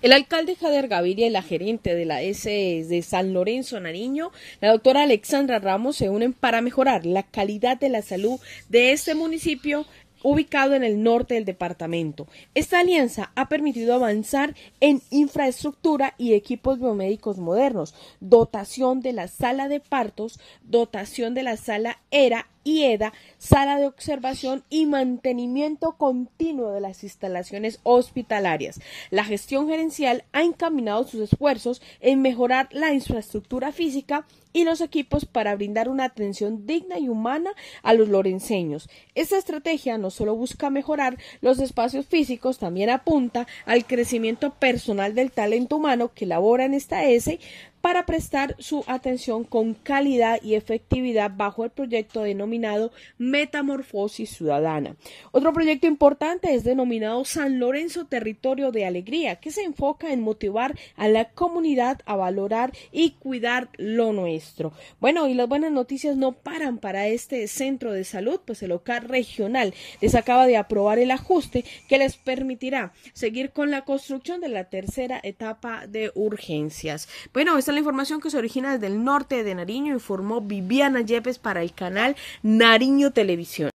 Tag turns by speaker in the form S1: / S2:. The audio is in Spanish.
S1: El alcalde Jader Gaviria y la gerente de la S de San Lorenzo Nariño, la doctora Alexandra Ramos, se unen para mejorar la calidad de la salud de este municipio ubicado en el norte del departamento. Esta alianza ha permitido avanzar en infraestructura y equipos biomédicos modernos, dotación de la sala de partos, dotación de la sala ERA IEDA, sala de observación y mantenimiento continuo de las instalaciones hospitalarias. La gestión gerencial ha encaminado sus esfuerzos en mejorar la infraestructura física y los equipos para brindar una atención digna y humana a los lorenseños. Esta estrategia no solo busca mejorar los espacios físicos, también apunta al crecimiento personal del talento humano que labora en esta S para prestar su atención con calidad y efectividad bajo el proyecto denominado Metamorfosis Ciudadana. Otro proyecto importante es denominado San Lorenzo Territorio de Alegría, que se enfoca en motivar a la comunidad a valorar y cuidar lo nuestro. Bueno, y las buenas noticias no paran para este centro de salud, pues el local regional les acaba de aprobar el ajuste que les permitirá seguir con la construcción de la tercera etapa de urgencias. Bueno, la información que se origina desde el norte de Nariño, informó Viviana Yepes para el canal Nariño Televisión.